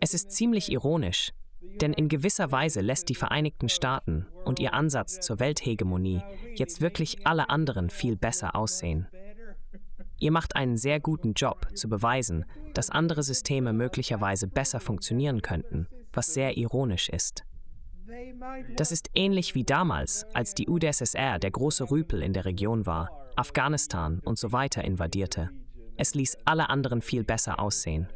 Es ist ziemlich ironisch, denn in gewisser Weise lässt die Vereinigten Staaten und ihr Ansatz zur Welthegemonie jetzt wirklich alle anderen viel besser aussehen. Ihr macht einen sehr guten Job zu beweisen, dass andere Systeme möglicherweise besser funktionieren könnten, was sehr ironisch ist. Das ist ähnlich wie damals, als die UdSSR der große Rüpel in der Region war, Afghanistan und so weiter invadierte. Es ließ alle anderen viel besser aussehen.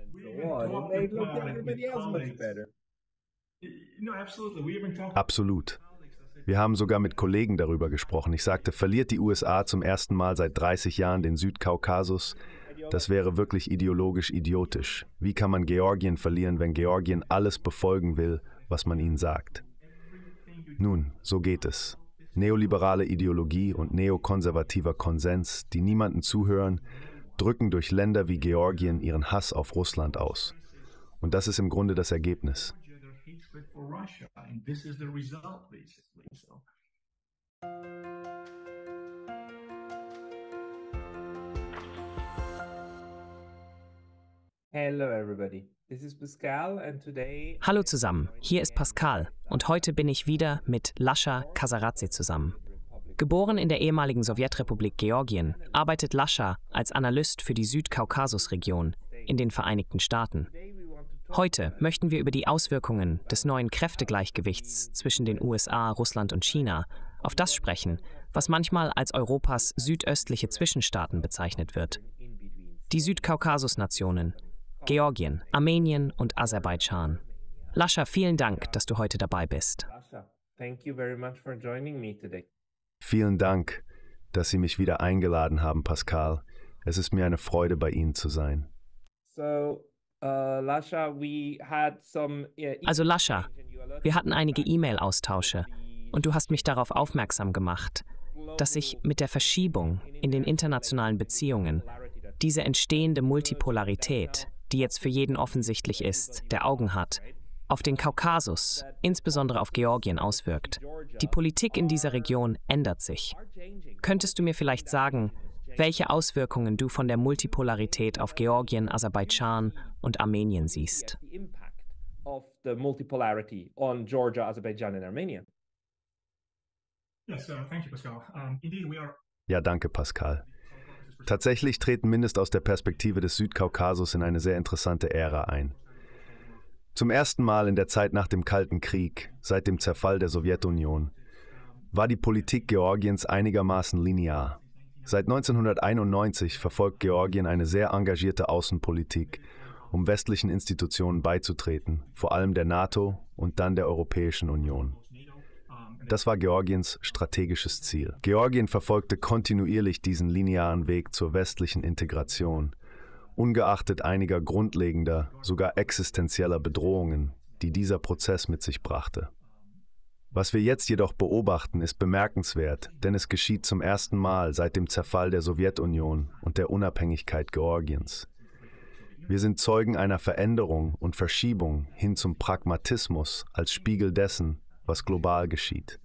Absolut. Wir haben sogar mit Kollegen darüber gesprochen. Ich sagte, verliert die USA zum ersten Mal seit 30 Jahren den Südkaukasus? Das wäre wirklich ideologisch idiotisch. Wie kann man Georgien verlieren, wenn Georgien alles befolgen will, was man ihnen sagt? Nun, so geht es. Neoliberale Ideologie und neokonservativer Konsens, die niemanden zuhören, drücken durch Länder wie Georgien ihren Hass auf Russland aus. Und das ist im Grunde das Ergebnis. Hallo zusammen, hier ist Pascal und heute bin ich wieder mit Lascha Casarazzi zusammen. Geboren in der ehemaligen Sowjetrepublik Georgien, arbeitet Lascha als Analyst für die Südkaukasusregion in den Vereinigten Staaten. Heute möchten wir über die Auswirkungen des neuen Kräftegleichgewichts zwischen den USA, Russland und China auf das sprechen, was manchmal als Europas südöstliche Zwischenstaaten bezeichnet wird. Die Südkaukasusnationen Georgien, Armenien und Aserbaidschan. Lascha, vielen Dank, dass du heute dabei bist. Lascha, Thank you very much for joining me today. Vielen Dank, dass Sie mich wieder eingeladen haben, Pascal. Es ist mir eine Freude, bei Ihnen zu sein. So, uh, Lasha, some, uh, e-, also Lascha, wir hatten einige E-Mail-Austausche und du hast mich darauf aufmerksam gemacht, dass sich mit der Verschiebung in den internationalen Beziehungen diese entstehende Multipolarität, die jetzt für jeden offensichtlich ist, der Augen hat, auf den Kaukasus, insbesondere auf Georgien, auswirkt. Die Politik in dieser Region ändert sich. Könntest du mir vielleicht sagen, welche Auswirkungen du von der Multipolarität auf Georgien, Aserbaidschan und Armenien siehst? Ja, danke, Pascal. Tatsächlich treten mindestens aus der Perspektive des Südkaukasus in eine sehr interessante Ära ein. Zum ersten Mal in der Zeit nach dem Kalten Krieg, seit dem Zerfall der Sowjetunion, war die Politik Georgiens einigermaßen linear. Seit 1991 verfolgt Georgien eine sehr engagierte Außenpolitik, um westlichen Institutionen beizutreten, vor allem der NATO und dann der Europäischen Union. Das war Georgiens strategisches Ziel. Georgien verfolgte kontinuierlich diesen linearen Weg zur westlichen Integration, ungeachtet einiger grundlegender, sogar existenzieller Bedrohungen, die dieser Prozess mit sich brachte. Was wir jetzt jedoch beobachten, ist bemerkenswert, denn es geschieht zum ersten Mal seit dem Zerfall der Sowjetunion und der Unabhängigkeit Georgiens. Wir sind Zeugen einer Veränderung und Verschiebung hin zum Pragmatismus als Spiegel dessen, was global geschieht.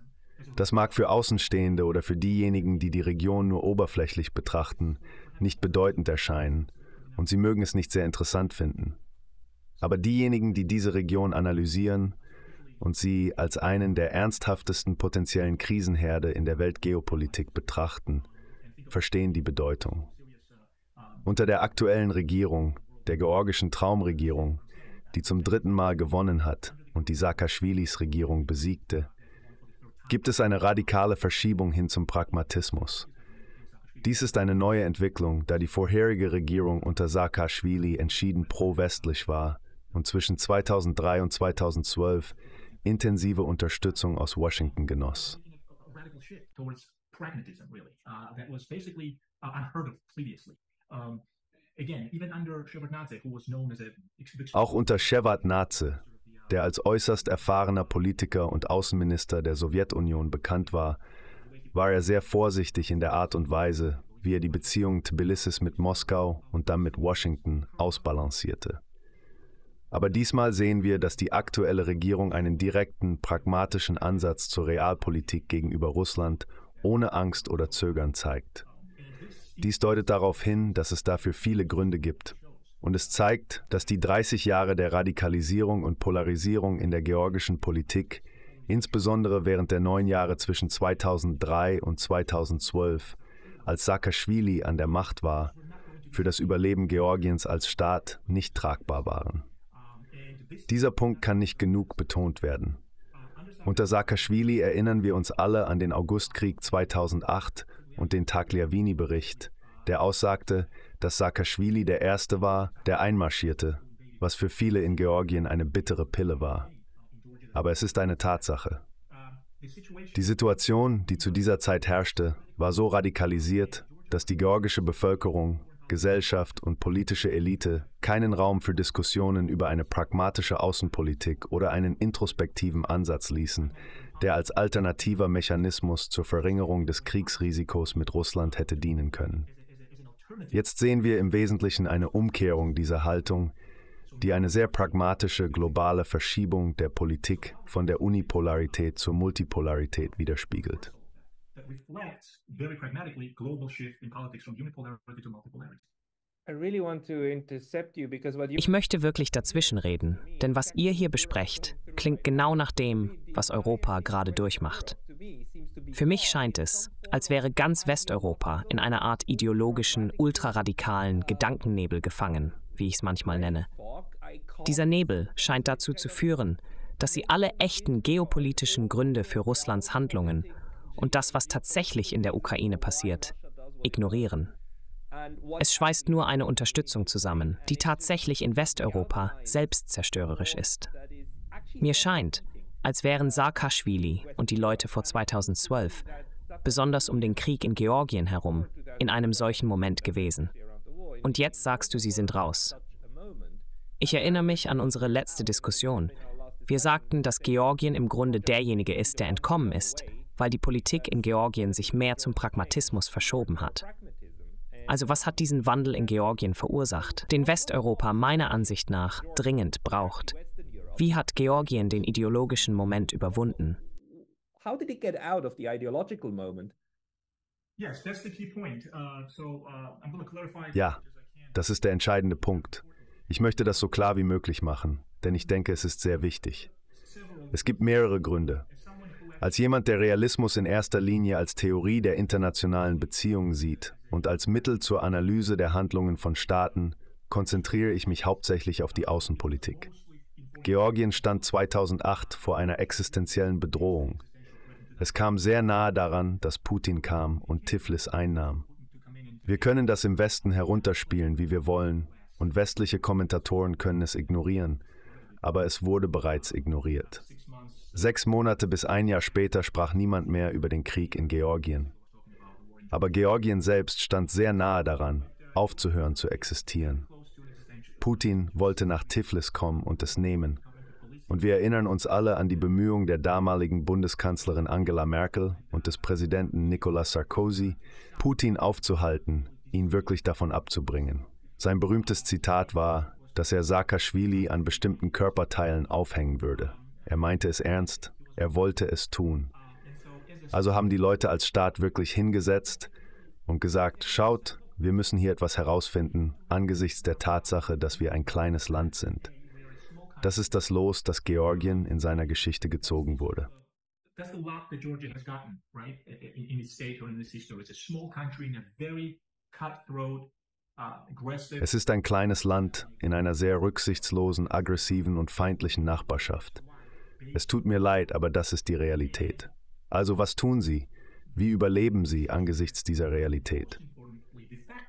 Das mag für Außenstehende oder für diejenigen, die die Region nur oberflächlich betrachten, nicht bedeutend erscheinen, und sie mögen es nicht sehr interessant finden. Aber diejenigen, die diese Region analysieren und sie als einen der ernsthaftesten potenziellen Krisenherde in der Weltgeopolitik betrachten, verstehen die Bedeutung. Unter der aktuellen Regierung, der georgischen Traumregierung, die zum dritten Mal gewonnen hat und die Saakaschwilis Regierung besiegte, gibt es eine radikale Verschiebung hin zum Pragmatismus. Dies ist eine neue Entwicklung, da die vorherige Regierung unter Saakashvili entschieden pro-westlich war und zwischen 2003 und 2012 intensive Unterstützung aus Washington genoss. Uh, uh, Auch unter Shevardnadze, der als äußerst erfahrener Politiker und Außenminister der Sowjetunion bekannt war, war er sehr vorsichtig in der Art und Weise, wie er die Beziehung Tbilissis mit Moskau und dann mit Washington ausbalancierte. Aber diesmal sehen wir, dass die aktuelle Regierung einen direkten, pragmatischen Ansatz zur Realpolitik gegenüber Russland ohne Angst oder Zögern zeigt. Dies deutet darauf hin, dass es dafür viele Gründe gibt. Und es zeigt, dass die 30 Jahre der Radikalisierung und Polarisierung in der georgischen Politik insbesondere während der neun Jahre zwischen 2003 und 2012, als Saakashvili an der Macht war, für das Überleben Georgiens als Staat nicht tragbar waren. Dieser Punkt kann nicht genug betont werden. Unter Saakashvili erinnern wir uns alle an den Augustkrieg 2008 und den Tagliavini-Bericht, der aussagte, dass Saakashvili der Erste war, der einmarschierte, was für viele in Georgien eine bittere Pille war aber es ist eine Tatsache. Uh, die Situation, die zu dieser Zeit herrschte, war so radikalisiert, dass die georgische Bevölkerung, Gesellschaft und politische Elite keinen Raum für Diskussionen über eine pragmatische Außenpolitik oder einen introspektiven Ansatz ließen, der als alternativer Mechanismus zur Verringerung des Kriegsrisikos mit Russland hätte dienen können. Jetzt sehen wir im Wesentlichen eine Umkehrung dieser Haltung, die eine sehr pragmatische globale Verschiebung der Politik von der Unipolarität zur Multipolarität widerspiegelt. Ich möchte wirklich dazwischenreden, denn was ihr hier besprecht, klingt genau nach dem, was Europa gerade durchmacht. Für mich scheint es, als wäre ganz Westeuropa in einer Art ideologischen, ultraradikalen Gedankennebel gefangen, wie ich es manchmal nenne. Dieser Nebel scheint dazu zu führen, dass sie alle echten geopolitischen Gründe für Russlands Handlungen und das, was tatsächlich in der Ukraine passiert, ignorieren. Es schweißt nur eine Unterstützung zusammen, die tatsächlich in Westeuropa selbstzerstörerisch ist. Mir scheint, als wären Saakashvili und die Leute vor 2012, besonders um den Krieg in Georgien herum, in einem solchen Moment gewesen. Und jetzt sagst du, sie sind raus. Ich erinnere mich an unsere letzte Diskussion. Wir sagten, dass Georgien im Grunde derjenige ist, der entkommen ist, weil die Politik in Georgien sich mehr zum Pragmatismus verschoben hat. Also was hat diesen Wandel in Georgien verursacht, den Westeuropa meiner Ansicht nach dringend braucht? Wie hat Georgien den ideologischen Moment überwunden? Uh, uh, ja, das ist der entscheidende Punkt. Ich möchte das so klar wie möglich machen, denn ich denke, es ist sehr wichtig. Es gibt mehrere Gründe. Als jemand, der Realismus in erster Linie als Theorie der internationalen Beziehungen sieht und als Mittel zur Analyse der Handlungen von Staaten, konzentriere ich mich hauptsächlich auf die Außenpolitik. Georgien stand 2008 vor einer existenziellen Bedrohung. Es kam sehr nahe daran, dass Putin kam und Tiflis einnahm. Wir können das im Westen herunterspielen, wie wir wollen, und westliche Kommentatoren können es ignorieren, aber es wurde bereits ignoriert. Sechs Monate bis ein Jahr später sprach niemand mehr über den Krieg in Georgien. Aber Georgien selbst stand sehr nahe daran, aufzuhören zu existieren. Putin wollte nach Tiflis kommen und es nehmen. Und wir erinnern uns alle an die Bemühungen der damaligen Bundeskanzlerin Angela Merkel und des Präsidenten Nicolas Sarkozy, Putin aufzuhalten, ihn wirklich davon abzubringen. Sein berühmtes Zitat war, dass er Saakashvili an bestimmten Körperteilen aufhängen würde. Er meinte es ernst, er wollte es tun. Also haben die Leute als Staat wirklich hingesetzt und gesagt, schaut, wir müssen hier etwas herausfinden angesichts der Tatsache, dass wir ein kleines Land sind. Das ist das Los, das Georgien in seiner Geschichte gezogen wurde. That's the luck that Georgia has gotten, right, in, in its state or in its history. It's a small country in a very cutthroat es ist ein kleines Land in einer sehr rücksichtslosen, aggressiven und feindlichen Nachbarschaft. Es tut mir leid, aber das ist die Realität. Also was tun Sie? Wie überleben Sie angesichts dieser Realität?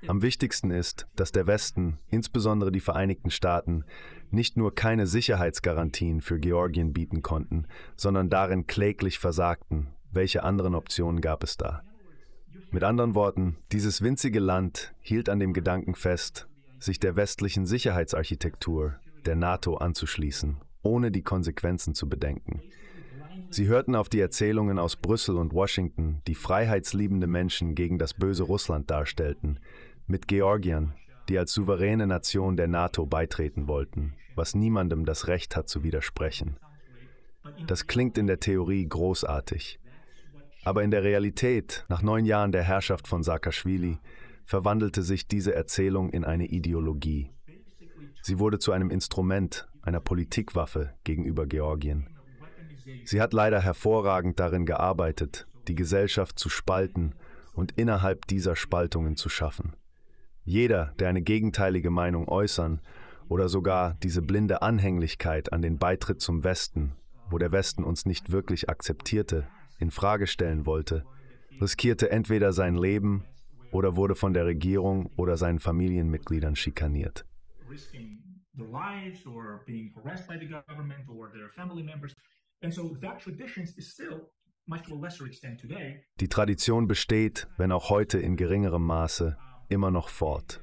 Am wichtigsten ist, dass der Westen, insbesondere die Vereinigten Staaten, nicht nur keine Sicherheitsgarantien für Georgien bieten konnten, sondern darin kläglich versagten. Welche anderen Optionen gab es da? Mit anderen Worten, dieses winzige Land hielt an dem Gedanken fest, sich der westlichen Sicherheitsarchitektur, der NATO, anzuschließen, ohne die Konsequenzen zu bedenken. Sie hörten auf die Erzählungen aus Brüssel und Washington, die freiheitsliebende Menschen gegen das böse Russland darstellten, mit Georgiern, die als souveräne Nation der NATO beitreten wollten, was niemandem das Recht hat zu widersprechen. Das klingt in der Theorie großartig. Aber in der Realität, nach neun Jahren der Herrschaft von Saakashvili, verwandelte sich diese Erzählung in eine Ideologie. Sie wurde zu einem Instrument, einer Politikwaffe gegenüber Georgien. Sie hat leider hervorragend darin gearbeitet, die Gesellschaft zu spalten und innerhalb dieser Spaltungen zu schaffen. Jeder, der eine gegenteilige Meinung äußern oder sogar diese blinde Anhänglichkeit an den Beitritt zum Westen, wo der Westen uns nicht wirklich akzeptierte, in Frage stellen wollte, riskierte entweder sein Leben oder wurde von der Regierung oder seinen Familienmitgliedern schikaniert. Die Tradition besteht, wenn auch heute in geringerem Maße, immer noch fort.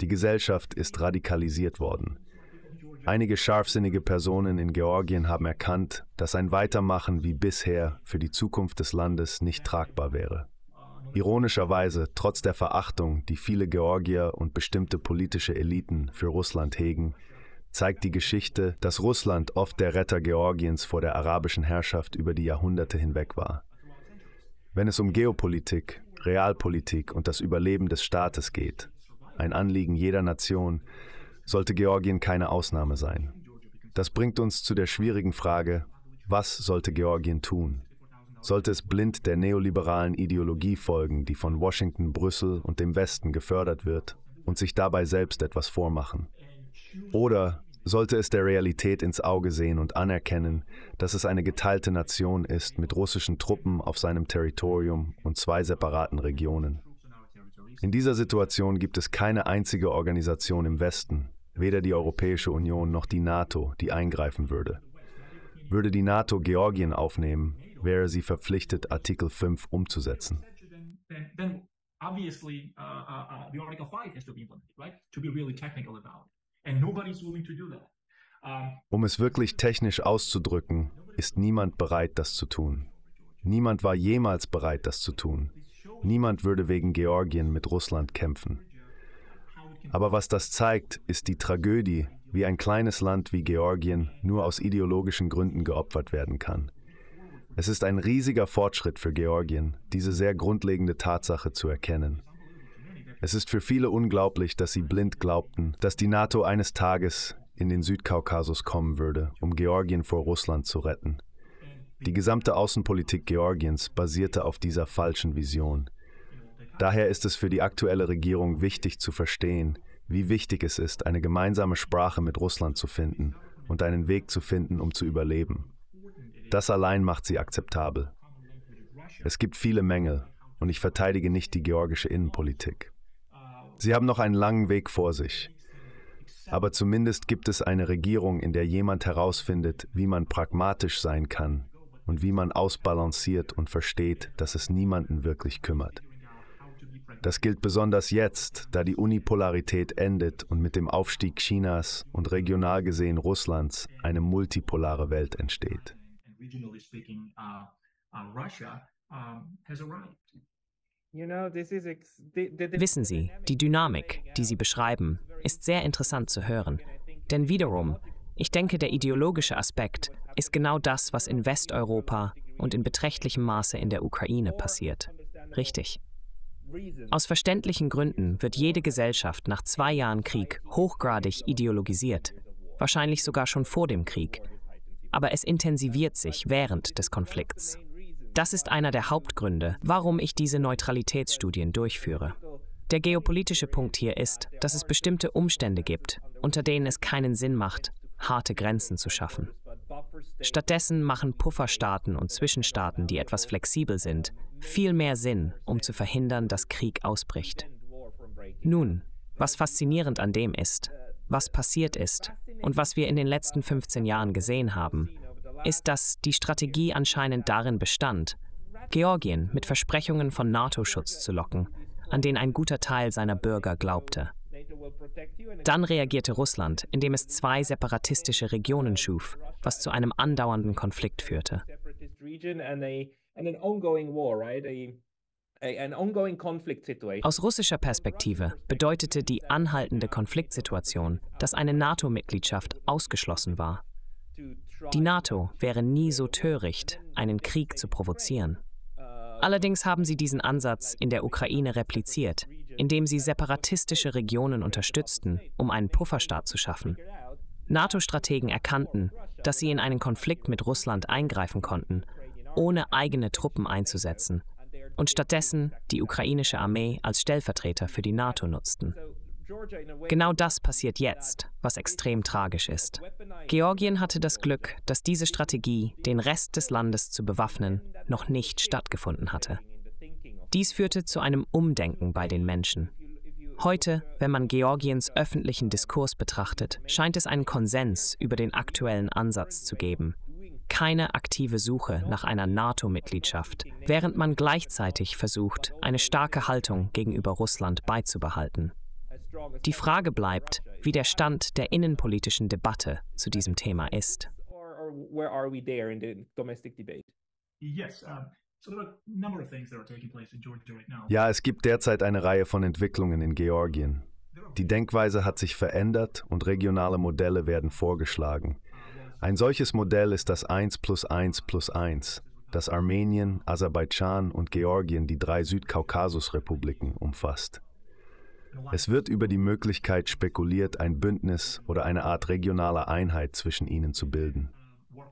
Die Gesellschaft ist radikalisiert worden. Einige scharfsinnige Personen in Georgien haben erkannt, dass ein Weitermachen wie bisher für die Zukunft des Landes nicht tragbar wäre. Ironischerweise, trotz der Verachtung, die viele Georgier und bestimmte politische Eliten für Russland hegen, zeigt die Geschichte, dass Russland oft der Retter Georgiens vor der arabischen Herrschaft über die Jahrhunderte hinweg war. Wenn es um Geopolitik, Realpolitik und das Überleben des Staates geht, ein Anliegen jeder Nation, sollte Georgien keine Ausnahme sein. Das bringt uns zu der schwierigen Frage, was sollte Georgien tun? Sollte es blind der neoliberalen Ideologie folgen, die von Washington, Brüssel und dem Westen gefördert wird, und sich dabei selbst etwas vormachen? Oder sollte es der Realität ins Auge sehen und anerkennen, dass es eine geteilte Nation ist mit russischen Truppen auf seinem Territorium und zwei separaten Regionen? In dieser Situation gibt es keine einzige Organisation im Westen, weder die Europäische Union noch die NATO, die eingreifen würde. Würde die NATO Georgien aufnehmen, wäre sie verpflichtet, Artikel 5 umzusetzen. Uh, uh, uh, um es wirklich technisch auszudrücken, ist niemand bereit, das zu tun. Niemand war jemals bereit, das zu tun. Niemand würde wegen Georgien mit Russland kämpfen. Aber was das zeigt, ist die Tragödie, wie ein kleines Land wie Georgien nur aus ideologischen Gründen geopfert werden kann. Es ist ein riesiger Fortschritt für Georgien, diese sehr grundlegende Tatsache zu erkennen. Es ist für viele unglaublich, dass sie blind glaubten, dass die NATO eines Tages in den Südkaukasus kommen würde, um Georgien vor Russland zu retten. Die gesamte Außenpolitik Georgiens basierte auf dieser falschen Vision. Daher ist es für die aktuelle Regierung wichtig zu verstehen, wie wichtig es ist, eine gemeinsame Sprache mit Russland zu finden und einen Weg zu finden, um zu überleben. Das allein macht sie akzeptabel. Es gibt viele Mängel und ich verteidige nicht die georgische Innenpolitik. Sie haben noch einen langen Weg vor sich. Aber zumindest gibt es eine Regierung, in der jemand herausfindet, wie man pragmatisch sein kann, und wie man ausbalanciert und versteht, dass es niemanden wirklich kümmert. Das gilt besonders jetzt, da die Unipolarität endet und mit dem Aufstieg Chinas und regional gesehen Russlands eine multipolare Welt entsteht. Wissen Sie, die Dynamik, die Sie beschreiben, ist sehr interessant zu hören. Denn wiederum, ich denke, der ideologische Aspekt ist genau das, was in Westeuropa und in beträchtlichem Maße in der Ukraine passiert. Richtig. Aus verständlichen Gründen wird jede Gesellschaft nach zwei Jahren Krieg hochgradig ideologisiert, wahrscheinlich sogar schon vor dem Krieg. Aber es intensiviert sich während des Konflikts. Das ist einer der Hauptgründe, warum ich diese Neutralitätsstudien durchführe. Der geopolitische Punkt hier ist, dass es bestimmte Umstände gibt, unter denen es keinen Sinn macht, harte Grenzen zu schaffen. Stattdessen machen Pufferstaaten und Zwischenstaaten, die etwas flexibel sind, viel mehr Sinn, um zu verhindern, dass Krieg ausbricht. Nun, was faszinierend an dem ist, was passiert ist und was wir in den letzten 15 Jahren gesehen haben, ist, dass die Strategie anscheinend darin bestand, Georgien mit Versprechungen von NATO-Schutz zu locken, an den ein guter Teil seiner Bürger glaubte. Dann reagierte Russland, indem es zwei separatistische Regionen schuf, was zu einem andauernden Konflikt führte. Aus russischer Perspektive bedeutete die anhaltende Konfliktsituation, dass eine NATO-Mitgliedschaft ausgeschlossen war. Die NATO wäre nie so töricht, einen Krieg zu provozieren. Allerdings haben sie diesen Ansatz in der Ukraine repliziert, indem sie separatistische Regionen unterstützten, um einen Pufferstaat zu schaffen. NATO-Strategen erkannten, dass sie in einen Konflikt mit Russland eingreifen konnten, ohne eigene Truppen einzusetzen, und stattdessen die ukrainische Armee als Stellvertreter für die NATO nutzten. Genau das passiert jetzt, was extrem tragisch ist. Georgien hatte das Glück, dass diese Strategie, den Rest des Landes zu bewaffnen, noch nicht stattgefunden hatte. Dies führte zu einem Umdenken bei den Menschen. Heute, wenn man Georgiens öffentlichen Diskurs betrachtet, scheint es einen Konsens über den aktuellen Ansatz zu geben. Keine aktive Suche nach einer NATO-Mitgliedschaft, während man gleichzeitig versucht, eine starke Haltung gegenüber Russland beizubehalten. Die Frage bleibt, wie der Stand der innenpolitischen Debatte zu diesem Thema ist. Yes, um ja, es gibt derzeit eine Reihe von Entwicklungen in Georgien. Die Denkweise hat sich verändert und regionale Modelle werden vorgeschlagen. Ein solches Modell ist das 1 plus 1 plus 1, das Armenien, Aserbaidschan und Georgien, die drei Südkaukasusrepubliken, umfasst. Es wird über die Möglichkeit spekuliert, ein Bündnis oder eine Art regionaler Einheit zwischen ihnen zu bilden.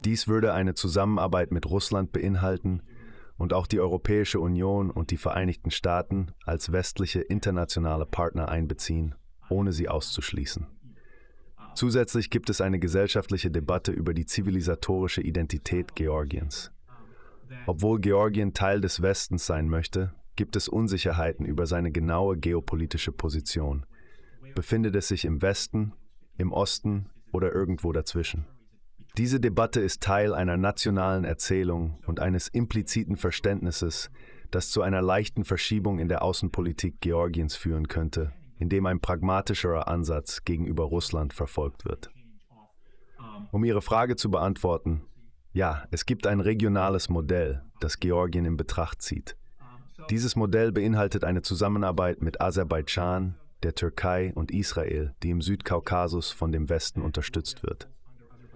Dies würde eine Zusammenarbeit mit Russland beinhalten, und auch die Europäische Union und die Vereinigten Staaten als westliche internationale Partner einbeziehen, ohne sie auszuschließen. Zusätzlich gibt es eine gesellschaftliche Debatte über die zivilisatorische Identität Georgiens. Obwohl Georgien Teil des Westens sein möchte, gibt es Unsicherheiten über seine genaue geopolitische Position. Befindet es sich im Westen, im Osten oder irgendwo dazwischen? Diese Debatte ist Teil einer nationalen Erzählung und eines impliziten Verständnisses, das zu einer leichten Verschiebung in der Außenpolitik Georgiens führen könnte, indem ein pragmatischerer Ansatz gegenüber Russland verfolgt wird. Um Ihre Frage zu beantworten, ja, es gibt ein regionales Modell, das Georgien in Betracht zieht. Dieses Modell beinhaltet eine Zusammenarbeit mit Aserbaidschan, der Türkei und Israel, die im Südkaukasus von dem Westen unterstützt wird.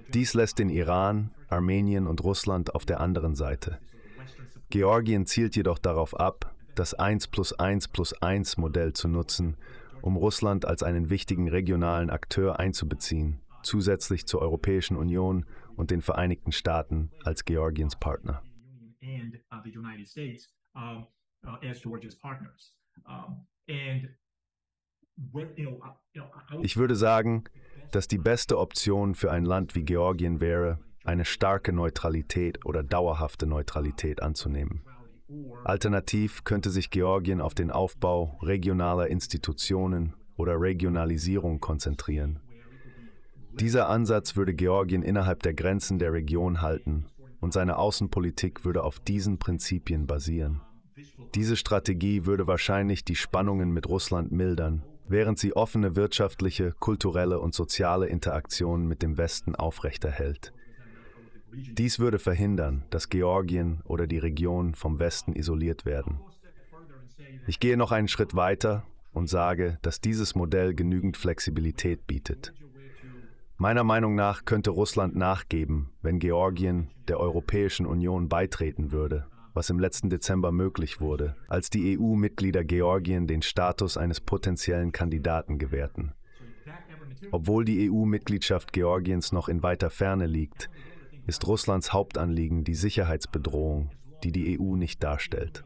Dies lässt den Iran, Armenien und Russland auf der anderen Seite. Georgien zielt jedoch darauf ab, das 1 plus 1 plus 1 Modell zu nutzen, um Russland als einen wichtigen regionalen Akteur einzubeziehen, zusätzlich zur Europäischen Union und den Vereinigten Staaten als Georgiens Partner. and uh, the United States um, uh, as Georgia's partners. Um, and ich würde sagen, dass die beste Option für ein Land wie Georgien wäre, eine starke Neutralität oder dauerhafte Neutralität anzunehmen. Alternativ könnte sich Georgien auf den Aufbau regionaler Institutionen oder Regionalisierung konzentrieren. Dieser Ansatz würde Georgien innerhalb der Grenzen der Region halten und seine Außenpolitik würde auf diesen Prinzipien basieren. Diese Strategie würde wahrscheinlich die Spannungen mit Russland mildern während sie offene wirtschaftliche, kulturelle und soziale Interaktionen mit dem Westen aufrechterhält. Dies würde verhindern, dass Georgien oder die Region vom Westen isoliert werden. Ich gehe noch einen Schritt weiter und sage, dass dieses Modell genügend Flexibilität bietet. Meiner Meinung nach könnte Russland nachgeben, wenn Georgien der Europäischen Union beitreten würde was im letzten Dezember möglich wurde, als die EU-Mitglieder Georgien den Status eines potenziellen Kandidaten gewährten. Obwohl die EU-Mitgliedschaft Georgiens noch in weiter Ferne liegt, ist Russlands Hauptanliegen die Sicherheitsbedrohung, die die EU nicht darstellt.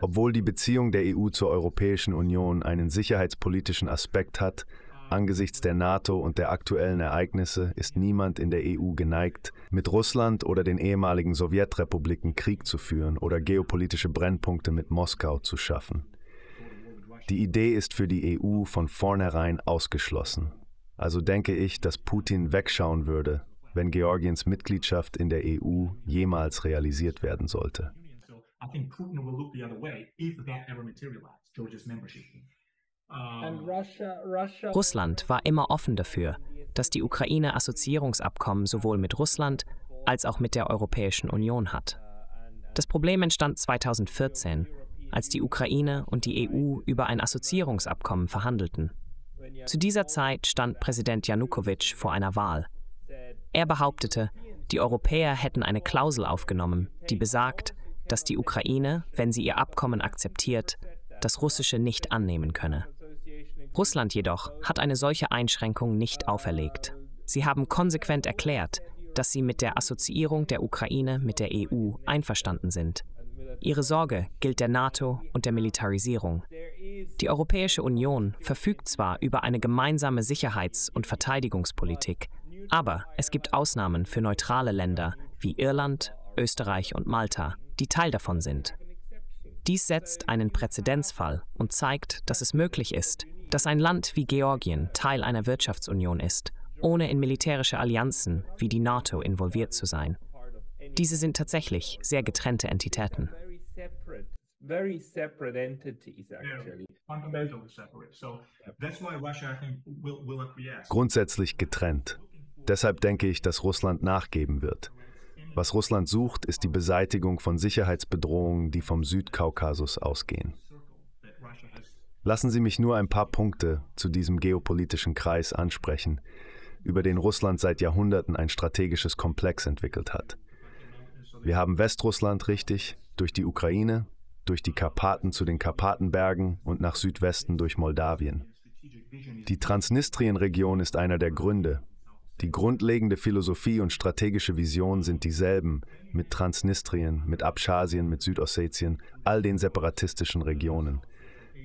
Obwohl die Beziehung der EU zur Europäischen Union einen sicherheitspolitischen Aspekt hat, Angesichts der NATO und der aktuellen Ereignisse ist niemand in der EU geneigt, mit Russland oder den ehemaligen Sowjetrepubliken Krieg zu führen oder geopolitische Brennpunkte mit Moskau zu schaffen. Die Idee ist für die EU von vornherein ausgeschlossen. Also denke ich, dass Putin wegschauen würde, wenn Georgiens Mitgliedschaft in der EU jemals realisiert werden sollte. I think Putin will look the other way if that ever materialized, Georgia's membership. Ähm, Russland war immer offen dafür, dass die Ukraine Assoziierungsabkommen sowohl mit Russland als auch mit der Europäischen Union hat. Das Problem entstand 2014, als die Ukraine und die EU über ein Assoziierungsabkommen verhandelten. Zu dieser Zeit stand Präsident Janukowitsch vor einer Wahl. Er behauptete, die Europäer hätten eine Klausel aufgenommen, die besagt, dass die Ukraine, wenn sie ihr Abkommen akzeptiert, das Russische nicht annehmen könne. Russland jedoch hat eine solche Einschränkung nicht auferlegt. Sie haben konsequent erklärt, dass sie mit der Assoziierung der Ukraine mit der EU einverstanden sind. Ihre Sorge gilt der NATO und der Militarisierung. Die Europäische Union verfügt zwar über eine gemeinsame Sicherheits- und Verteidigungspolitik, aber es gibt Ausnahmen für neutrale Länder wie Irland, Österreich und Malta, die Teil davon sind. Dies setzt einen Präzedenzfall und zeigt, dass es möglich ist, dass ein Land wie Georgien Teil einer Wirtschaftsunion ist, ohne in militärische Allianzen wie die NATO involviert zu sein. Diese sind tatsächlich sehr getrennte Entitäten. very separate entities actually. Grundsätzlich getrennt. Deshalb denke ich, dass Russland nachgeben wird. Was Russland sucht, ist die Beseitigung von Sicherheitsbedrohungen, die vom Südkaukasus ausgehen. Lassen Sie mich nur ein paar Punkte zu diesem geopolitischen Kreis ansprechen, über den Russland seit Jahrhunderten ein strategisches Komplex entwickelt hat. Wir haben Westrussland richtig, durch die Ukraine, durch die Karpaten zu den Karpatenbergen und nach Südwesten durch Moldawien. Die Transnistrien-Region ist einer der Gründe, die grundlegende Philosophie und strategische Vision sind dieselben mit Transnistrien, mit Abchasien, mit Südossetien, all den separatistischen Regionen.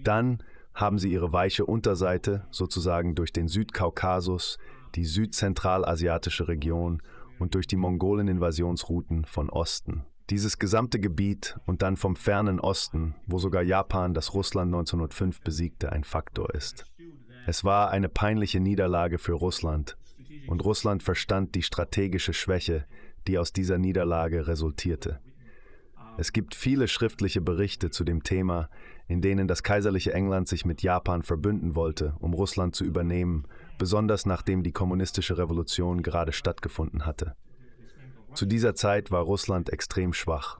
Dann haben sie ihre weiche Unterseite sozusagen durch den Südkaukasus, die südzentralasiatische Region und durch die mongolen Invasionsrouten von Osten. Dieses gesamte Gebiet und dann vom fernen Osten, wo sogar Japan, das Russland 1905 besiegte, ein Faktor ist. Es war eine peinliche Niederlage für Russland, und Russland verstand die strategische Schwäche, die aus dieser Niederlage resultierte. Es gibt viele schriftliche Berichte zu dem Thema, in denen das kaiserliche England sich mit Japan verbünden wollte, um Russland zu übernehmen, besonders nachdem die kommunistische Revolution gerade stattgefunden hatte. Zu dieser Zeit war Russland extrem schwach.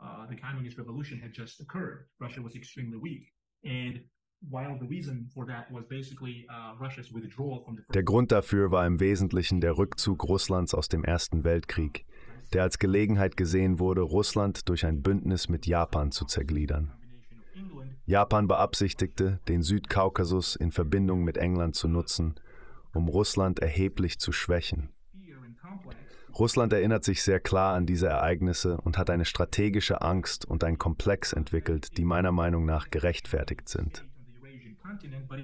Uh, Uh, der Grund dafür war im Wesentlichen der Rückzug Russlands aus dem Ersten Weltkrieg, der als Gelegenheit gesehen wurde, Russland durch ein Bündnis mit Japan zu zergliedern. Japan beabsichtigte, den Südkaukasus in Verbindung mit England zu nutzen, um Russland erheblich zu schwächen. Russland erinnert sich sehr klar an diese Ereignisse und hat eine strategische Angst und einen Komplex entwickelt, die meiner Meinung nach gerechtfertigt sind.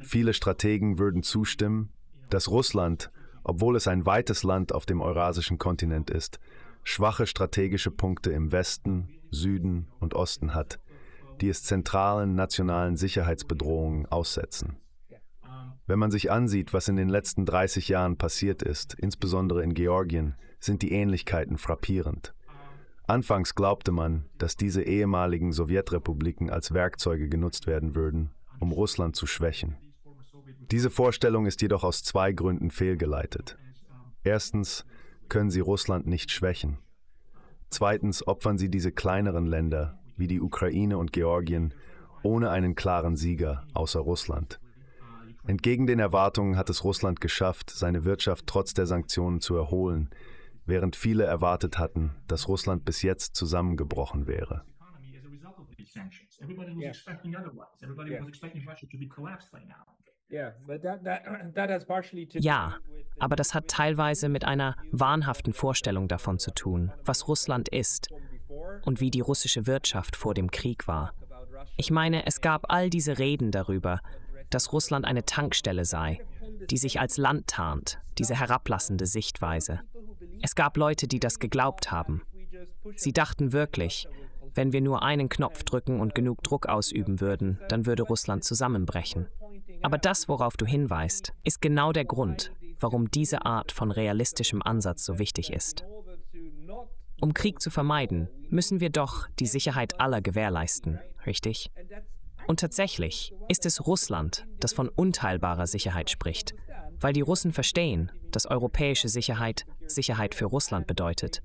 Viele Strategen würden zustimmen, dass Russland, obwohl es ein weites Land auf dem eurasischen Kontinent ist, schwache strategische Punkte im Westen, Süden und Osten hat, die es zentralen nationalen Sicherheitsbedrohungen aussetzen. Wenn man sich ansieht, was in den letzten 30 Jahren passiert ist, insbesondere in Georgien, sind die Ähnlichkeiten frappierend. Anfangs glaubte man, dass diese ehemaligen Sowjetrepubliken als Werkzeuge genutzt werden würden, um Russland zu schwächen. Diese Vorstellung ist jedoch aus zwei Gründen fehlgeleitet. Erstens können sie Russland nicht schwächen. Zweitens opfern sie diese kleineren Länder wie die Ukraine und Georgien ohne einen klaren Sieger außer Russland. Entgegen den Erwartungen hat es Russland geschafft, seine Wirtschaft trotz der Sanktionen zu erholen, während viele erwartet hatten, dass Russland bis jetzt zusammengebrochen wäre these sanctions. Everybody was yeah. expecting otherwise. Everybody yeah. was expecting Russia to be collapsed by now. ja, aber das hat teilweise mit einer wahnhaften Vorstellung davon zu tun, was Russland ist und wie die russische Wirtschaft vor dem Krieg war. Ich meine, es gab all diese Reden darüber, dass Russland eine Tankstelle sei, die sich als Land tarnt, diese herablassende Sichtweise. Es gab Leute, die das geglaubt haben. Sie dachten wirklich, wenn wir nur einen Knopf drücken und genug Druck ausüben würden, dann würde Russland zusammenbrechen. Aber das, worauf du hinweist, ist genau der Grund, warum diese Art von realistischem Ansatz so wichtig ist. Um Krieg zu vermeiden, müssen wir doch die Sicherheit aller gewährleisten, richtig? Und tatsächlich ist es Russland, das von unteilbarer Sicherheit spricht, weil die Russen verstehen, dass europäische Sicherheit Sicherheit für Russland bedeutet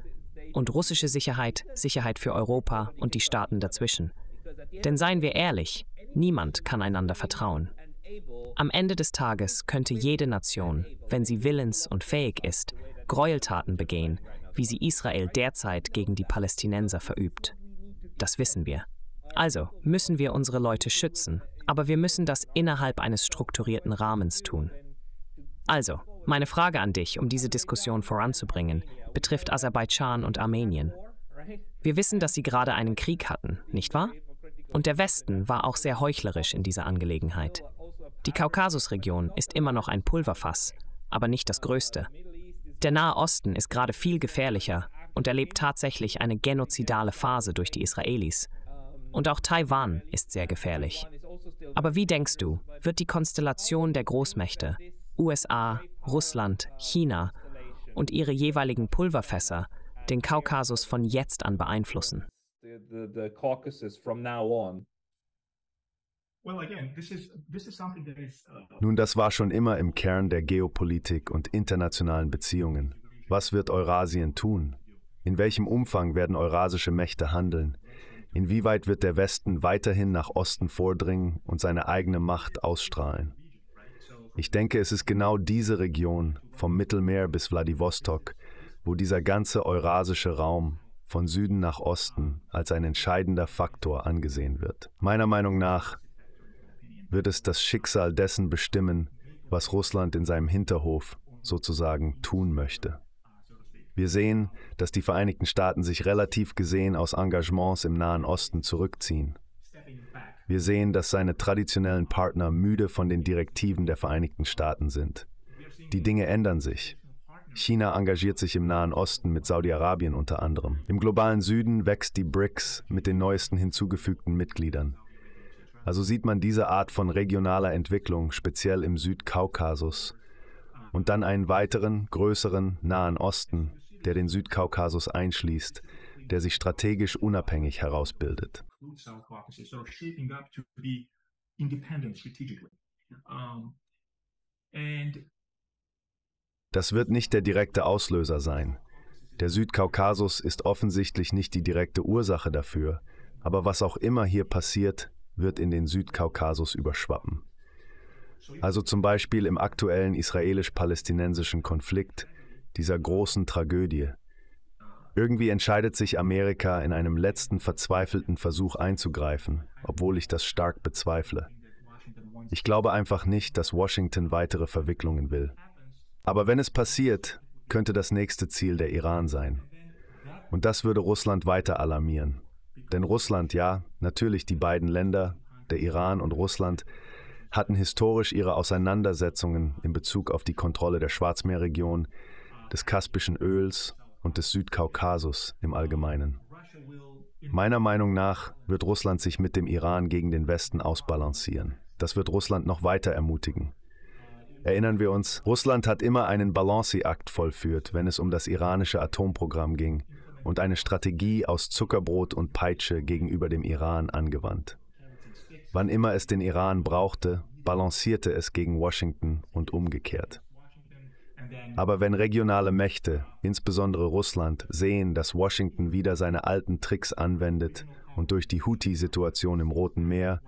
und russische Sicherheit Sicherheit für Europa und die Staaten dazwischen. Denn seien wir ehrlich, niemand kann einander vertrauen. Am Ende des Tages könnte jede Nation, wenn sie willens und fähig ist, Gräueltaten begehen, wie sie Israel derzeit gegen die Palästinenser verübt. Das wissen wir. Also müssen wir unsere Leute schützen, aber wir müssen das innerhalb eines strukturierten Rahmens tun. Also, meine Frage an dich, um diese Diskussion voranzubringen, betrifft Aserbaidschan und Armenien. Wir wissen, dass sie gerade einen Krieg hatten, nicht wahr? Und der Westen war auch sehr heuchlerisch in dieser Angelegenheit. Die Kaukasusregion ist immer noch ein Pulverfass, aber nicht das größte. Der Nahe Osten ist gerade viel gefährlicher und erlebt tatsächlich eine genozidale Phase durch die Israelis. Und auch Taiwan ist sehr gefährlich. Aber wie denkst du, wird die Konstellation der Großmächte, USA, Russland, China und ihre jeweiligen Pulverfässer den Kaukasus von jetzt an beeinflussen. Nun, das war schon immer im Kern der Geopolitik und internationalen Beziehungen. Was wird Eurasien tun? In welchem Umfang werden eurasische Mächte handeln? Inwieweit wird der Westen weiterhin nach Osten vordringen und seine eigene Macht ausstrahlen? Ich denke, es ist genau diese Region, vom Mittelmeer bis Wladiwostok, wo dieser ganze eurasische Raum von Süden nach Osten als ein entscheidender Faktor angesehen wird. Meiner Meinung nach wird es das Schicksal dessen bestimmen, was Russland in seinem Hinterhof sozusagen tun möchte. Wir sehen, dass die Vereinigten Staaten sich relativ gesehen aus Engagements im Nahen Osten zurückziehen. Wir sehen, dass seine traditionellen Partner müde von den Direktiven der Vereinigten Staaten sind. Die Dinge ändern sich. China engagiert sich im Nahen Osten mit Saudi-Arabien unter anderem. Im globalen Süden wächst die BRICS mit den neuesten hinzugefügten Mitgliedern. Also sieht man diese Art von regionaler Entwicklung speziell im Südkaukasus und dann einen weiteren, größeren Nahen Osten, der den Südkaukasus einschließt, der sich strategisch unabhängig herausbildet. Das wird nicht der direkte Auslöser sein. Der Südkaukasus ist offensichtlich nicht die direkte Ursache dafür, aber was auch immer hier passiert, wird in den Südkaukasus überschwappen. Also zum Beispiel im aktuellen israelisch-palästinensischen Konflikt, dieser großen Tragödie, irgendwie entscheidet sich Amerika in einem letzten verzweifelten Versuch einzugreifen, obwohl ich das stark bezweifle. Ich glaube einfach nicht, dass Washington weitere Verwicklungen will. Aber wenn es passiert, könnte das nächste Ziel der Iran sein. Und das würde Russland weiter alarmieren. Denn Russland, ja, natürlich die beiden Länder, der Iran und Russland, hatten historisch ihre Auseinandersetzungen in Bezug auf die Kontrolle der Schwarzmeerregion, des Kaspischen Öls und des Südkaukasus im Allgemeinen. Meiner Meinung nach wird Russland sich mit dem Iran gegen den Westen ausbalancieren. Das wird Russland noch weiter ermutigen. Erinnern wir uns, Russland hat immer einen Balanceakt vollführt, wenn es um das iranische Atomprogramm ging und eine Strategie aus Zuckerbrot und Peitsche gegenüber dem Iran angewandt. Wann immer es den Iran brauchte, balancierte es gegen Washington und umgekehrt. Aber wenn regionale Mächte, insbesondere Russland, sehen, dass Washington wieder seine alten Tricks anwendet und durch die Houthi-Situation im Roten Meer,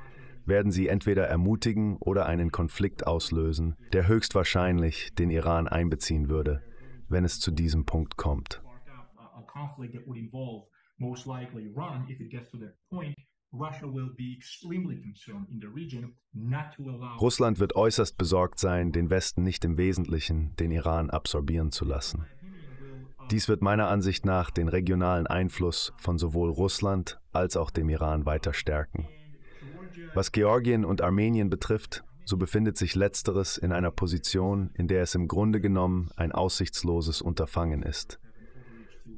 werden sie entweder ermutigen oder einen Konflikt auslösen, der höchstwahrscheinlich den Iran einbeziehen würde, wenn es zu diesem Punkt kommt. Russland wird äußerst besorgt sein, den Westen nicht im Wesentlichen den Iran absorbieren zu lassen. Dies wird meiner Ansicht nach den regionalen Einfluss von sowohl Russland als auch dem Iran weiter stärken. Was Georgien und Armenien betrifft, so befindet sich letzteres in einer Position, in der es im Grunde genommen ein aussichtsloses Unterfangen ist.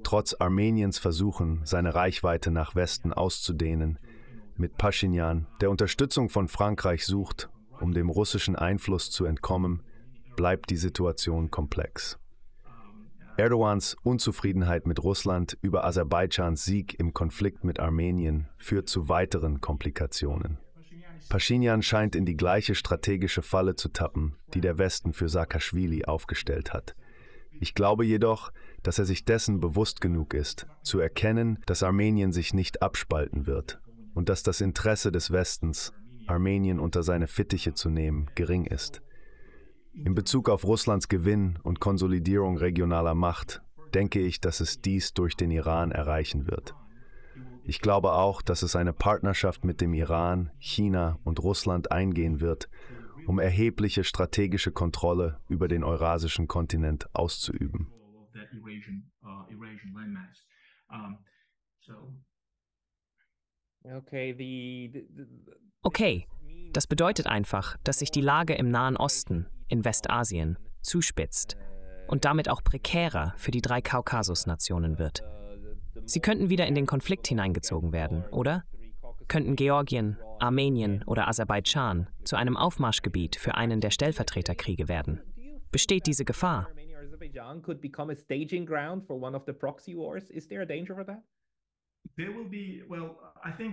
Trotz Armeniens Versuchen, seine Reichweite nach Westen auszudehnen, mit Paschinjan, der Unterstützung von Frankreich sucht, um dem russischen Einfluss zu entkommen, bleibt die Situation komplex. Erdogans Unzufriedenheit mit Russland über Aserbaidschans Sieg im Konflikt mit Armenien führt zu weiteren Komplikationen. Paschinjan scheint in die gleiche strategische Falle zu tappen, die der Westen für Saakaschwili aufgestellt hat. Ich glaube jedoch, dass er sich dessen bewusst genug ist, zu erkennen, dass Armenien sich nicht abspalten wird und dass das Interesse des Westens, Armenien unter seine Fittiche zu nehmen, gering ist. In Bezug auf Russlands Gewinn und Konsolidierung regionaler Macht denke ich, dass es dies durch den Iran erreichen wird. Ich glaube auch, dass es eine Partnerschaft mit dem Iran, China und Russland eingehen wird, um erhebliche strategische Kontrolle über den eurasischen Kontinent auszuüben. Uh, Okay, das bedeutet einfach, dass sich die Lage im Nahen Osten, in Westasien, zuspitzt und damit auch prekärer für die drei Kaukasusnationen wird. Sie könnten wieder in den Konflikt hineingezogen werden, oder? Könnten Georgien, Armenien oder Aserbaidschan zu einem Aufmarschgebiet für einen der Stellvertreterkriege werden? Besteht diese Gefahr? Azerbaijan could become a staging ground for one of the proxy wars. Is there a danger for that?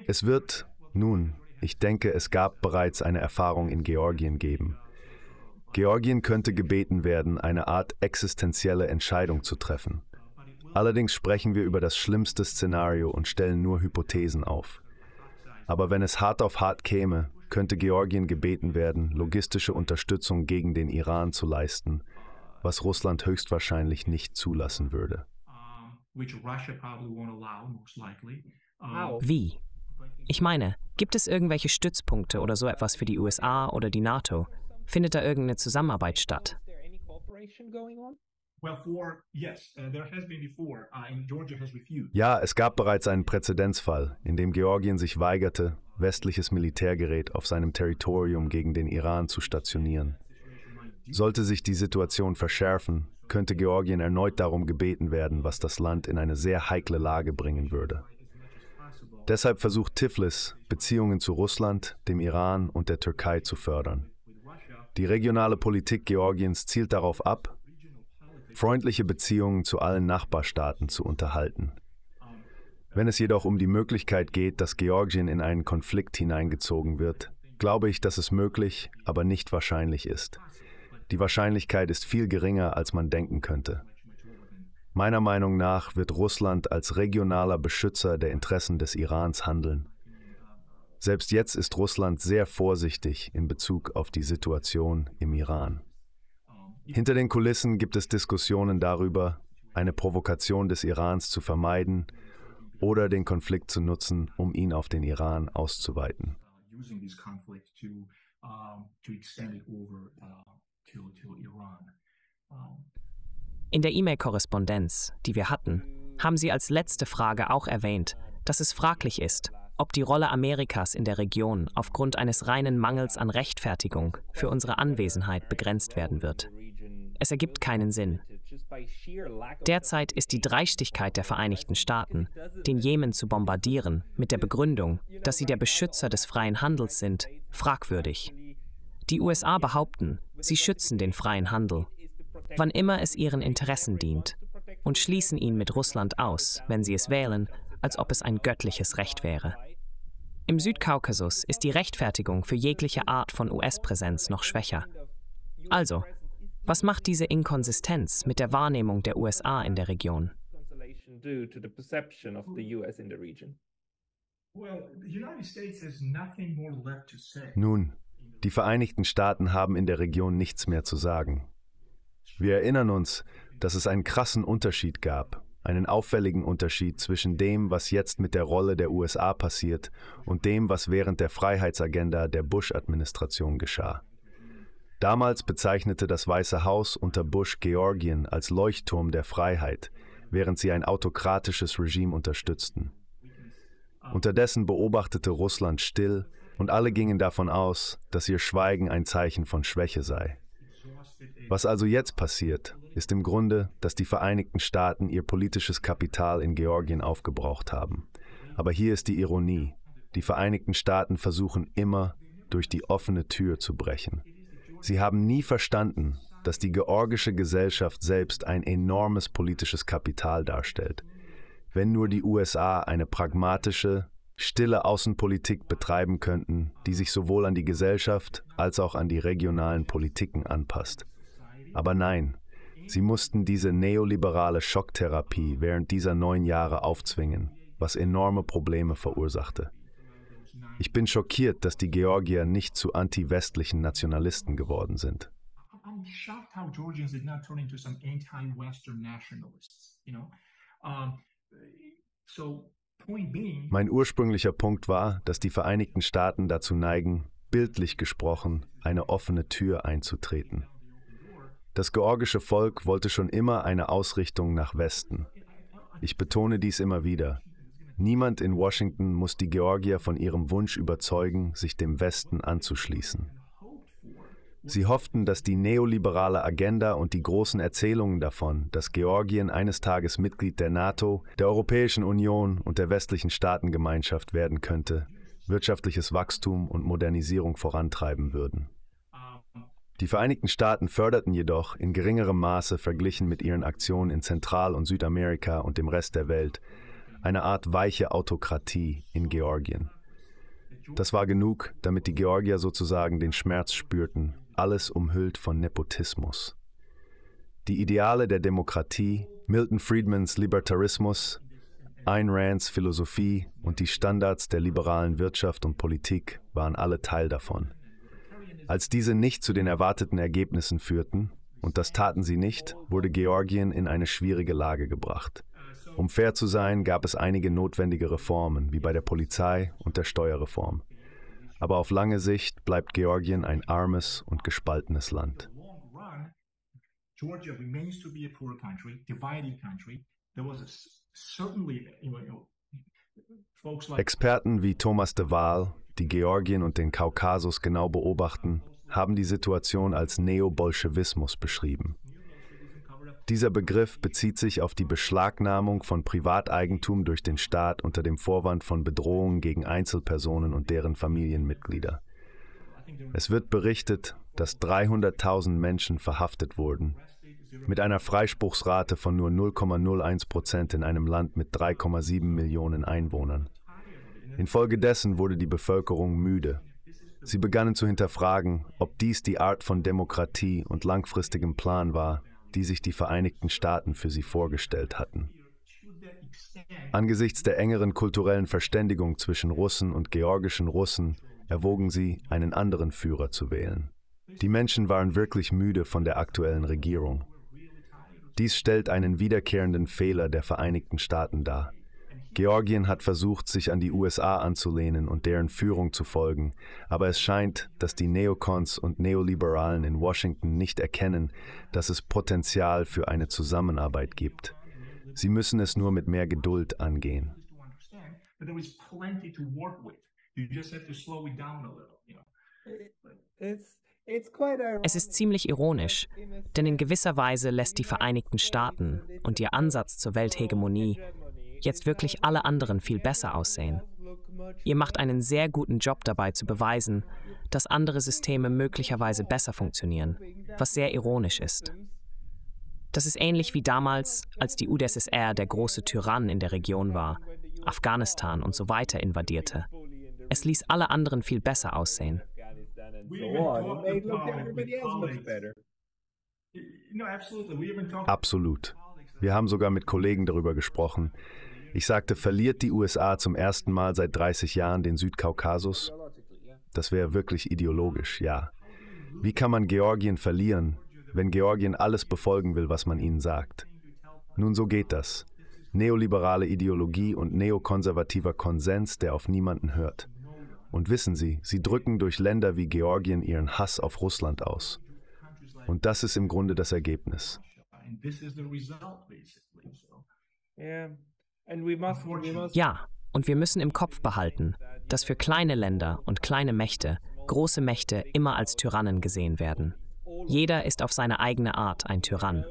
Es wird nun, ich denke, es gab bereits eine Erfahrung in Georgien geben. Georgien könnte gebeten werden, eine Art existenzielle Entscheidung zu treffen. Allerdings sprechen wir über das schlimmste Szenario und stellen nur Hypothesen auf. Aber wenn es hart auf hart käme, könnte Georgien gebeten werden, logistische Unterstützung gegen den Iran zu leisten, was Russland höchstwahrscheinlich nicht zulassen würde. Wie? Ich meine, gibt es irgendwelche Stützpunkte oder so etwas für die USA oder die NATO? Findet da irgendeine Zusammenarbeit statt? Uh, uh, ja, es gab bereits einen Präzedenzfall, in dem Georgien sich weigerte, westliches Militärgerät auf seinem Territorium gegen den Iran zu stationieren. Sollte sich die Situation verschärfen, könnte Georgien erneut darum gebeten werden, was das Land in eine sehr heikle Lage bringen würde. Deshalb versucht Tiflis, Beziehungen zu Russland, dem Iran und der Türkei zu fördern. Die regionale Politik Georgiens zielt darauf ab, freundliche Beziehungen zu allen Nachbarstaaten zu unterhalten. Wenn es jedoch um die Möglichkeit geht, dass Georgien in einen Konflikt hineingezogen wird, glaube ich, dass es möglich, aber nicht wahrscheinlich ist. Die Wahrscheinlichkeit ist viel geringer, als man denken könnte. Meiner Meinung nach wird Russland als regionaler Beschützer der Interessen des Irans handeln. Selbst jetzt ist Russland sehr vorsichtig in Bezug auf die Situation im Iran. Hinter den Kulissen gibt es Diskussionen darüber, eine Provokation des Irans zu vermeiden oder den Konflikt zu nutzen, um ihn auf den Iran auszuweiten. In der E-Mail-Korrespondenz, die wir hatten, haben Sie als letzte Frage auch erwähnt, dass es fraglich ist, ob die Rolle Amerikas in der Region aufgrund eines reinen Mangels an Rechtfertigung für unsere Anwesenheit begrenzt werden wird. Es ergibt keinen Sinn. Derzeit ist die Dreistigkeit der Vereinigten Staaten, den Jemen zu bombardieren, mit der Begründung, dass sie der Beschützer des freien Handels sind, fragwürdig. Die USA behaupten, sie schützen den freien Handel, wann immer es ihren Interessen dient, und schließen ihn mit Russland aus, wenn sie es wählen, als ob es ein göttliches Recht wäre. Im Südkaukasus ist die Rechtfertigung für jegliche Art von US-Präsenz noch schwächer. Also, was macht diese Inkonsistenz mit der Wahrnehmung der USA in der Region? Nun, die Vereinigten Staaten haben in der Region nichts mehr zu sagen. Wir erinnern uns, dass es einen krassen Unterschied gab, einen auffälligen Unterschied zwischen dem, was jetzt mit der Rolle der USA passiert und dem, was während der Freiheitsagenda der Bush-Administration geschah. Damals bezeichnete das Weiße Haus unter Bush Georgien als Leuchtturm der Freiheit, während sie ein autokratisches Regime unterstützten. Unterdessen beobachtete Russland still, und alle gingen davon aus, dass ihr Schweigen ein Zeichen von Schwäche sei. Was also jetzt passiert, ist im Grunde, dass die Vereinigten Staaten ihr politisches Kapital in Georgien aufgebraucht haben. Aber hier ist die Ironie. Die Vereinigten Staaten versuchen immer, durch die offene Tür zu brechen. Sie haben nie verstanden, dass die georgische Gesellschaft selbst ein enormes politisches Kapital darstellt. Wenn nur die USA eine pragmatische, stille Außenpolitik betreiben könnten, die sich sowohl an die Gesellschaft als auch an die regionalen Politiken anpasst. Aber nein, sie mussten diese neoliberale Schocktherapie während dieser neun Jahre aufzwingen, was enorme Probleme verursachte. Ich bin schockiert, dass die Georgier nicht zu anti-westlichen Nationalisten geworden sind. I'm shocked how Georgians did not turn into anti-Western nationalists. You so mein ursprünglicher Punkt war, dass die Vereinigten Staaten dazu neigen, bildlich gesprochen, eine offene Tür einzutreten. Das georgische Volk wollte schon immer eine Ausrichtung nach Westen. Ich betone dies immer wieder. Niemand in Washington muss die Georgier von ihrem Wunsch überzeugen, sich dem Westen anzuschließen. Sie hofften, dass die neoliberale Agenda und die großen Erzählungen davon, dass Georgien eines Tages Mitglied der NATO, der Europäischen Union und der westlichen Staatengemeinschaft werden könnte, wirtschaftliches Wachstum und Modernisierung vorantreiben würden. Die Vereinigten Staaten förderten jedoch in geringerem Maße verglichen mit ihren Aktionen in Zentral- und Südamerika und dem Rest der Welt eine Art weiche Autokratie in Georgien. Das war genug, damit die Georgier sozusagen den Schmerz spürten alles umhüllt von Nepotismus. Die Ideale der Demokratie, Milton Friedmans Libertarismus, Ayn Rands Philosophie und die Standards der liberalen Wirtschaft und Politik waren alle Teil davon. Als diese nicht zu den erwarteten Ergebnissen führten, und das taten sie nicht, wurde Georgien in eine schwierige Lage gebracht. Um fair zu sein, gab es einige notwendige Reformen, wie bei der Polizei und der Steuerreform. Aber auf lange Sicht bleibt Georgien ein armes und gespaltenes Land. Experten wie Thomas de Waal, die Georgien und den Kaukasus genau beobachten, haben die Situation als Neobolschewismus beschrieben. Dieser Begriff bezieht sich auf die Beschlagnahmung von Privateigentum durch den Staat unter dem Vorwand von Bedrohungen gegen Einzelpersonen und deren Familienmitglieder. Es wird berichtet, dass 300.000 Menschen verhaftet wurden, mit einer Freispruchsrate von nur 0,01 Prozent in einem Land mit 3,7 Millionen Einwohnern. Infolgedessen wurde die Bevölkerung müde. Sie begannen zu hinterfragen, ob dies die Art von Demokratie und langfristigem Plan war, die sich die Vereinigten Staaten für sie vorgestellt hatten. Angesichts der engeren kulturellen Verständigung zwischen Russen und georgischen Russen erwogen sie, einen anderen Führer zu wählen. Die Menschen waren wirklich müde von der aktuellen Regierung. Dies stellt einen wiederkehrenden Fehler der Vereinigten Staaten dar. Georgien hat versucht, sich an die USA anzulehnen und deren Führung zu folgen, aber es scheint, dass die Neokons und Neoliberalen in Washington nicht erkennen, dass es Potenzial für eine Zusammenarbeit gibt. Sie müssen es nur mit mehr Geduld angehen. Es ist ziemlich ironisch, denn in gewisser Weise lässt die Vereinigten Staaten und ihr Ansatz zur Welthegemonie jetzt wirklich alle anderen viel besser aussehen. Ihr macht einen sehr guten Job dabei zu beweisen, dass andere Systeme möglicherweise besser funktionieren, was sehr ironisch ist. Das ist ähnlich wie damals, als die UdSSR der große Tyrann in der Region war, Afghanistan und so weiter invadierte. Es ließ alle anderen viel besser aussehen. Absolut. Wir haben sogar mit Kollegen darüber gesprochen. Ich sagte, verliert die USA zum ersten Mal seit 30 Jahren den Südkaukasus? Das wäre wirklich ideologisch, ja. Wie kann man Georgien verlieren, wenn Georgien alles befolgen will, was man ihnen sagt? Nun, so geht das. Neoliberale Ideologie und neokonservativer Konsens, der auf niemanden hört. Und wissen Sie, sie drücken durch Länder wie Georgien ihren Hass auf Russland aus. Und das ist im Grunde das Ergebnis. Ja, und wir müssen im Kopf behalten, dass für kleine Länder und kleine Mächte große Mächte immer als Tyrannen gesehen werden. Jeder ist auf seine eigene Art ein Tyrann.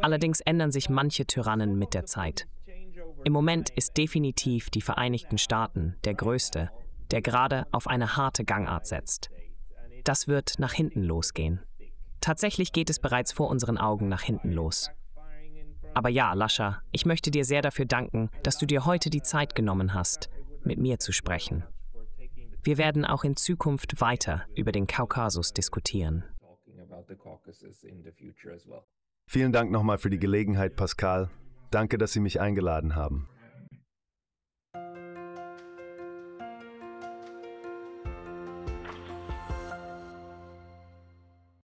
Allerdings ändern sich manche Tyrannen mit der Zeit. Im Moment ist definitiv die Vereinigten Staaten der größte, der gerade auf eine harte Gangart setzt. Das wird nach hinten losgehen. Tatsächlich geht es bereits vor unseren Augen nach hinten los. Aber ja, Lascha, ich möchte dir sehr dafür danken, dass du dir heute die Zeit genommen hast, mit mir zu sprechen. Wir werden auch in Zukunft weiter über den Kaukasus diskutieren. Vielen Dank nochmal für die Gelegenheit, Pascal. Danke, dass Sie mich eingeladen haben.